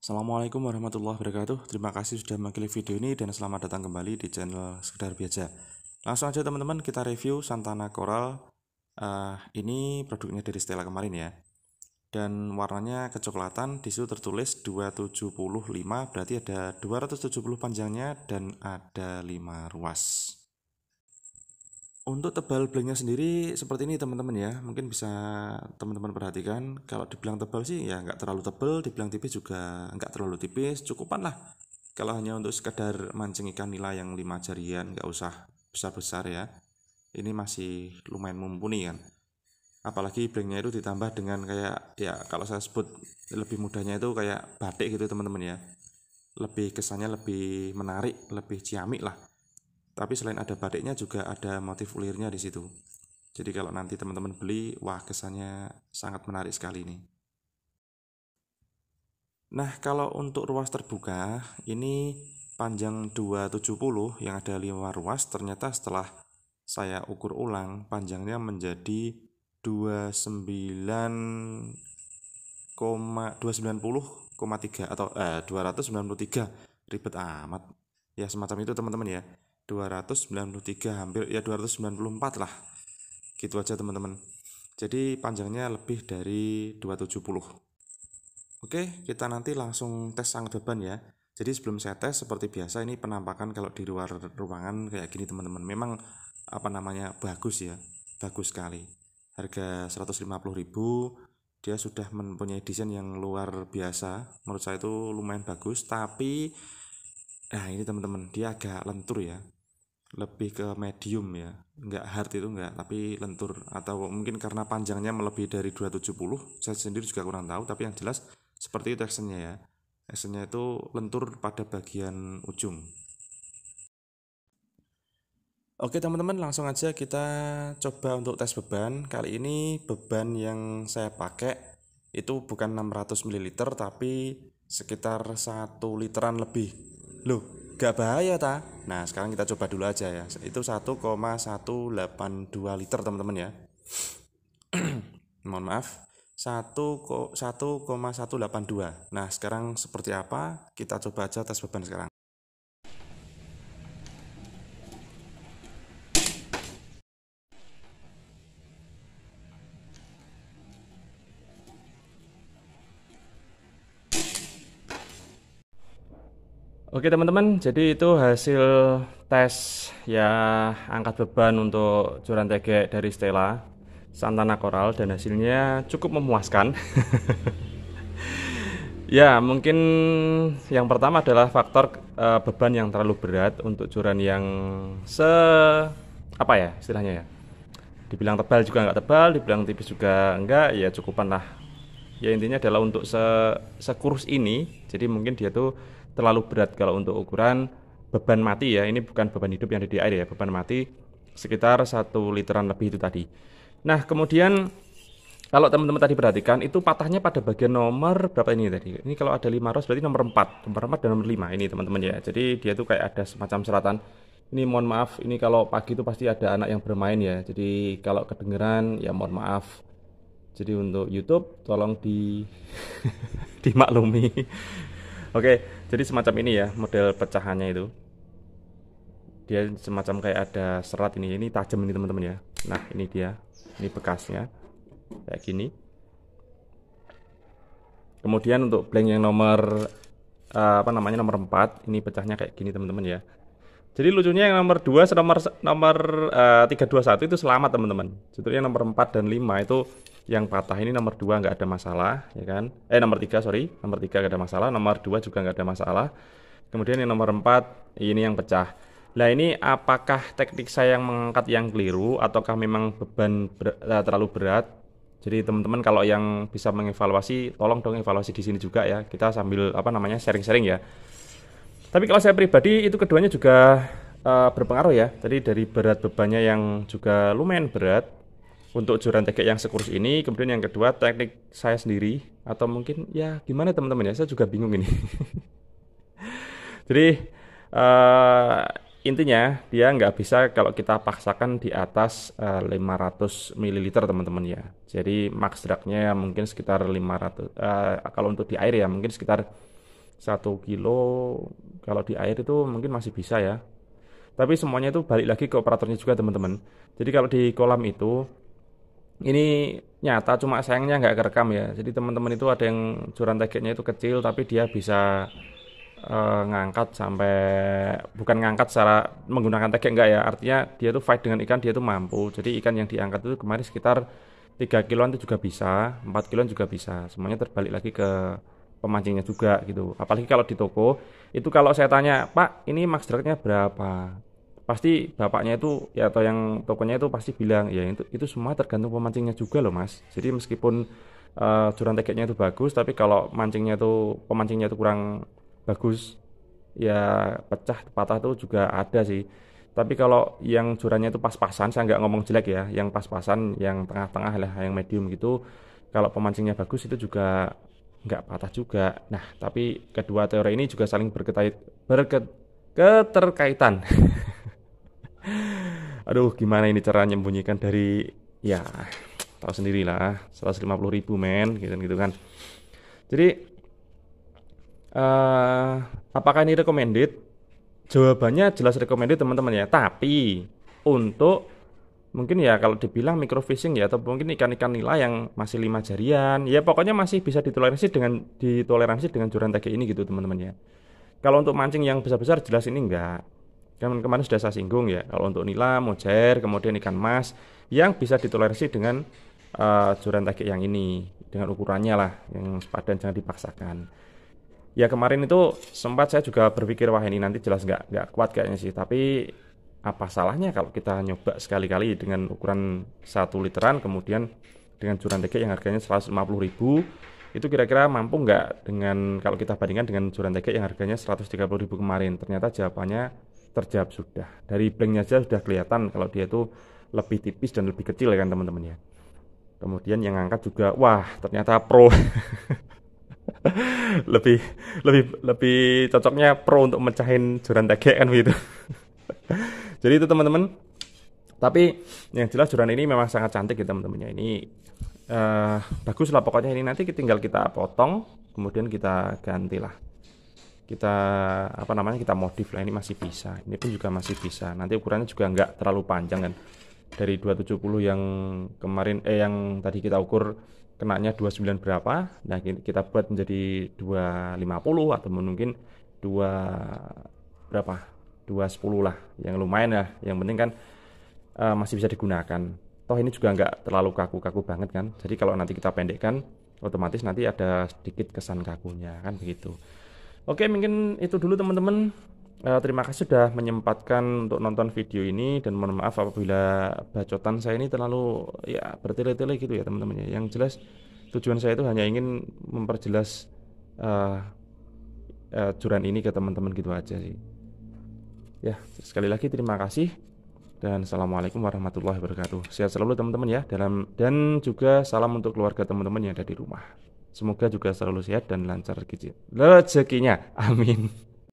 Assalamualaikum warahmatullahi wabarakatuh Terima kasih sudah mengklik video ini dan selamat datang kembali di channel Sekedar Biasa Langsung aja teman-teman kita review Santana Coral uh, Ini produknya dari Stella kemarin ya Dan warnanya kecoklatan disitu tertulis 275 berarti ada 270 panjangnya dan ada 5 ruas untuk tebal blanknya sendiri seperti ini teman-teman ya, mungkin bisa teman-teman perhatikan. Kalau dibilang tebal sih ya nggak terlalu tebal, dibilang tipis juga nggak terlalu tipis, cukupan lah. Kalau hanya untuk sekedar mancing ikan nila yang lima jarian nggak usah besar-besar ya. Ini masih lumayan mumpuni kan. Apalagi blanknya itu ditambah dengan kayak ya kalau saya sebut lebih mudahnya itu kayak batik gitu teman-teman ya. Lebih kesannya lebih menarik, lebih ciamik lah tapi selain ada batiknya juga ada motif ulirnya di situ. Jadi kalau nanti teman-teman beli, wah kesannya sangat menarik sekali ini. Nah, kalau untuk ruas terbuka, ini panjang 270 yang ada 5 ruas ternyata setelah saya ukur ulang panjangnya menjadi 29,3 atau eh 293 ribet amat ya semacam itu teman-teman ya 293 hampir ya 294 lah gitu aja teman-teman jadi panjangnya lebih dari 270 oke kita nanti langsung tes angkat beban ya jadi sebelum saya tes seperti biasa ini penampakan kalau di luar ruangan kayak gini teman-teman memang apa namanya bagus ya bagus sekali harga 150.000 dia sudah mempunyai desain yang luar biasa menurut saya itu lumayan bagus tapi nah ini teman-teman dia agak lentur ya lebih ke medium ya nggak hard itu nggak tapi lentur atau mungkin karena panjangnya melebihi dari 270 saya sendiri juga kurang tahu tapi yang jelas seperti itu actionnya ya actionnya itu lentur pada bagian ujung Oke teman-teman langsung aja kita coba untuk tes beban kali ini beban yang saya pakai itu bukan 600 ml tapi sekitar 1 literan lebih loh gak bahaya ta nah sekarang kita coba dulu aja ya itu 1,182 liter teman-teman ya mohon maaf 1,182 nah sekarang seperti apa kita coba aja tes beban sekarang Oke teman-teman, jadi itu hasil tes ya angkat beban untuk curan tegek dari Stella Santana Coral dan hasilnya cukup memuaskan. ya mungkin yang pertama adalah faktor e, beban yang terlalu berat untuk curan yang se apa ya istilahnya ya. Dibilang tebal juga nggak tebal, dibilang tipis juga enggak, ya cukupan lah. Ya intinya adalah untuk se sekurus ini, jadi mungkin dia tuh terlalu berat kalau untuk ukuran beban mati ya. Ini bukan beban hidup yang ada di air ya, beban mati sekitar satu literan lebih itu tadi. Nah, kemudian kalau teman-teman tadi perhatikan itu patahnya pada bagian nomor berapa ini tadi? Ini kalau ada lima ros berarti nomor 4, nomor 4 dan nomor 5 ini teman-teman ya. Jadi dia tuh kayak ada semacam seratan. Ini mohon maaf, ini kalau pagi itu pasti ada anak yang bermain ya. Jadi kalau kedengeran ya mohon maaf. Jadi untuk YouTube tolong di dimaklumi. Oke, jadi semacam ini ya model pecahannya itu. Dia semacam kayak ada serat ini. Ini tajam ini teman-teman ya. Nah, ini dia. Ini bekasnya. Kayak gini. Kemudian untuk blank yang nomor eh, apa namanya nomor 4, ini pecahnya kayak gini teman-teman ya. Jadi lucunya yang nomor 2 nomor nomor uh, eh, 321 itu selamat teman-teman. Sebetulnya nomor 4 dan 5 itu yang patah ini nomor 2 nggak ada masalah ya kan eh nomor 3 sorry nomor 3 nggak ada masalah nomor 2 juga nggak ada masalah kemudian yang nomor 4 ini yang pecah Nah ini apakah teknik saya yang mengangkat yang keliru ataukah memang beban ber eh, terlalu berat? Jadi teman-teman kalau yang bisa mengevaluasi, tolong dong evaluasi di sini juga ya. Kita sambil apa namanya sharing-sharing ya. Tapi kalau saya pribadi itu keduanya juga uh, berpengaruh ya. Tadi dari berat bebannya yang juga lumayan berat, untuk joran TG yang sekurus ini. Kemudian yang kedua teknik saya sendiri atau mungkin ya gimana teman-teman ya saya juga bingung ini. Jadi uh, intinya dia nggak bisa kalau kita paksakan di atas uh, 500 ml teman-teman ya. Jadi max dragnya mungkin sekitar 500 uh, eh, kalau untuk di air ya mungkin sekitar 1 kilo kalau di air itu mungkin masih bisa ya. Tapi semuanya itu balik lagi ke operatornya juga teman-teman. Jadi kalau di kolam itu ini nyata cuma sayangnya nggak kerekam ya jadi teman-teman itu ada yang curan tegaknya itu kecil tapi dia bisa uh, ngangkat sampai bukan ngangkat secara menggunakan tegak nggak ya artinya dia tuh fight dengan ikan dia tuh mampu jadi ikan yang diangkat itu kemarin sekitar 3 kiloan itu juga bisa 4 kiloan juga bisa semuanya terbalik lagi ke pemancingnya juga gitu apalagi kalau di toko itu kalau saya tanya pak ini max dragnya berapa pasti bapaknya itu ya atau yang tokonya itu pasti bilang ya itu itu semua tergantung pemancingnya juga loh mas jadi meskipun uh, eh, curan tekeknya itu bagus tapi kalau mancingnya itu pemancingnya itu kurang bagus ya pecah patah itu juga ada sih tapi kalau yang curannya itu pas-pasan saya nggak ngomong jelek ya yang pas-pasan yang tengah-tengah lah yang medium gitu kalau pemancingnya bagus itu juga nggak patah juga nah tapi kedua teori ini juga saling berketait berket keterkaitan aduh gimana ini cara menyembunyikan dari ya tahu sendirilah 150 ribu men gitu gitu kan jadi uh, apakah ini recommended jawabannya jelas recommended teman-teman ya tapi untuk mungkin ya kalau dibilang micro fishing ya atau mungkin ikan-ikan nila yang masih lima jarian ya pokoknya masih bisa ditoleransi dengan ditoleransi dengan joran tagi ini gitu teman-teman ya kalau untuk mancing yang besar-besar jelas ini enggak kan kemarin sudah saya singgung ya kalau untuk nila, mojair, kemudian ikan mas yang bisa ditoleransi dengan uh, eh, joran tagik yang ini dengan ukurannya lah yang sepadan jangan dipaksakan ya kemarin itu sempat saya juga berpikir wah ini nanti jelas nggak nggak kuat kayaknya sih tapi apa salahnya kalau kita nyoba sekali-kali dengan ukuran satu literan kemudian dengan juran tagik yang harganya 150 ribu itu kira-kira mampu nggak dengan kalau kita bandingkan dengan juran tagik yang harganya 130 ribu kemarin ternyata jawabannya terjawab sudah. Dari blanknya saja sudah kelihatan kalau dia itu lebih tipis dan lebih kecil ya kan teman-teman ya. Kemudian yang angkat juga wah ternyata pro. lebih lebih lebih cocoknya pro untuk mecahin joran tegek kan begitu. Jadi itu teman-teman. Tapi yang jelas joran ini memang sangat cantik ya teman-temannya. Ini uh, eh, bagus lah pokoknya ini nanti tinggal kita potong kemudian kita gantilah kita apa namanya kita modif lah ini masih bisa ini pun juga masih bisa nanti ukurannya juga nggak terlalu panjang kan dari 270 yang kemarin eh yang tadi kita ukur kenanya 29 berapa nah kita buat menjadi 250 atau mungkin 2 berapa 210 lah yang lumayan ya yang penting kan uh, masih bisa digunakan toh ini juga nggak terlalu kaku-kaku banget kan jadi kalau nanti kita pendekkan otomatis nanti ada sedikit kesan kakunya kan begitu Oke, mungkin itu dulu teman-teman. Uh, terima kasih sudah menyempatkan untuk nonton video ini dan mohon maaf apabila bacotan saya ini terlalu ya bertele-tele gitu ya teman-teman ya. Yang jelas tujuan saya itu hanya ingin memperjelas uh, eh, uh, eh, curan ini ke teman-teman gitu aja sih. Ya, sekali lagi terima kasih dan assalamualaikum warahmatullahi wabarakatuh. Sehat selalu teman-teman ya dalam dan juga salam untuk keluarga teman-teman yang ada di rumah. Semoga juga selalu sehat dan lancar rezekinya. Amin.